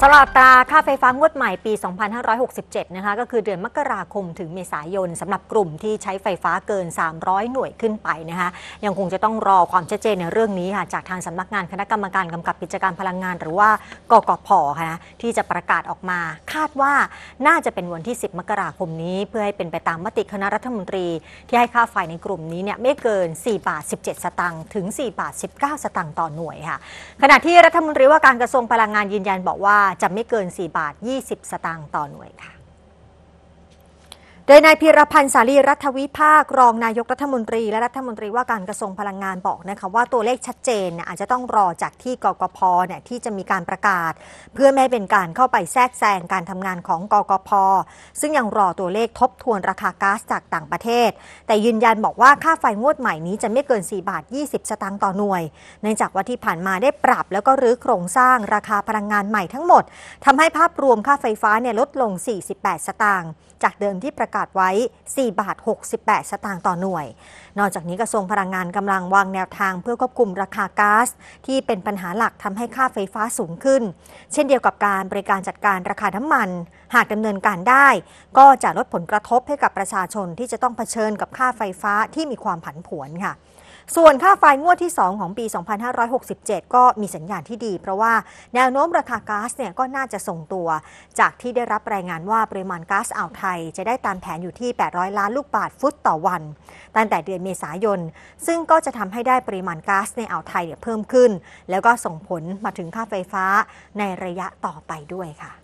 สับตราค่าไฟฟ้างวดใหม่ปี 2567นะคะ ก็คือเดือนมกราคมถึงเมษายนสำหรับกลุ่มที่ใช้ไฟฟ้าเกิน 300 หน่วยขึ้นไปนะคะ ยังคงจะต้องรอความชัดเจนในเรื่องนี้ค่ะจากทางสำนักงานคณะกรรมการกำกับกิจการพลังงาน หรือว่ากกพค่ะที่จะประกาศออกมา คาดว่าน่าจะเป็นวันที่ 10 มกราคมนี้เพื่อให้เป็นไปตามมติคณะรัฐมนตรีที่ให้ค่าไฟในกลุ่มนี้เนี่ยไม่เกิน4บาท17สตางค์ถึง4บาท19สตางค์ต่อหน่วยค่ะ ขณะที่รัฐมนตรีว่าการกระทรวงพลังงานยืนยันบอกว่าจะไม่เกิน4บาท20 สตางค์ต่อหน่วยค่ะโดยนายพิรพันธ์สาลีรัฐวิภาค รองนายกรัฐมนตรีและรัฐมนตรีว่าการกระทรวงพลังงานบอกนะคะว่าตัวเลขชัดเจนอาจจะต้องรอจากที่กกพเนี่ยที่จะมีการประกาศ เพื่อไม่เป็นการเข้าไปแทรกแซงการทำงานของกกพซึ่งยังรอตัวเลขทบทวนราคาก๊าซจากต่างประเทศ แต่ยืนยันบอกว่าค่าไฟงวดใหม่นี้จะไม่เกิน 4 บาท 20 สตางค์ต่อหน่วยเนื่องจากว่าที่ผ่านมาได้ปรับ แล้วก็รื้อโครงสร้างราคาพลังงานใหม่ทั้งหมด ทำให้ภาพรวมค่าไฟฟ้าเนี่ยลดลง 48 สตางค์จากเดิมที่ประกาศาศไว้ 4 บาท 68 สตางค์ต่อหน่วย นอกจากนี้กระทรวงพลังงานกำลังวางแนวทางเพื่อควบคุมราคาก๊าซที่เป็นปัญหาหลักทำให้ค่าไฟฟ้าสูงขึ้น เช่นเดียวกับการบริการจัดการราคาน้ำมัน หากดำเนินการได้ ก็จะลดผลกระทบให้กับประชาชนที่จะต้องเผชิญกับค่าไฟฟ้าที่มีความผันผวนค่ะส่วนค่าไฟงวดที่ 2 ของปี 2567 ก็มีสัญญาณที่ดี เพราะว่าแนวโน้มราคาก๊าซเนี่ยก็น่าจะส่งตัว จากที่ได้รับรายงานว่าปริมาณก๊าซอ่าวไทย จะได้ตามแผนอยู่ที่ 800 ล้านลูกบาทฟุตต่อวัน ตั้งแต่เดือนเมษายน ซึ่งก็จะทำให้ได้ปริมาณก๊าซในอ่าวไทยเยเพิ่มขึ้น แล้วก็ส่งผลมาถึงค่าไฟฟ้าในระยะต่อไปด้วยค่ะ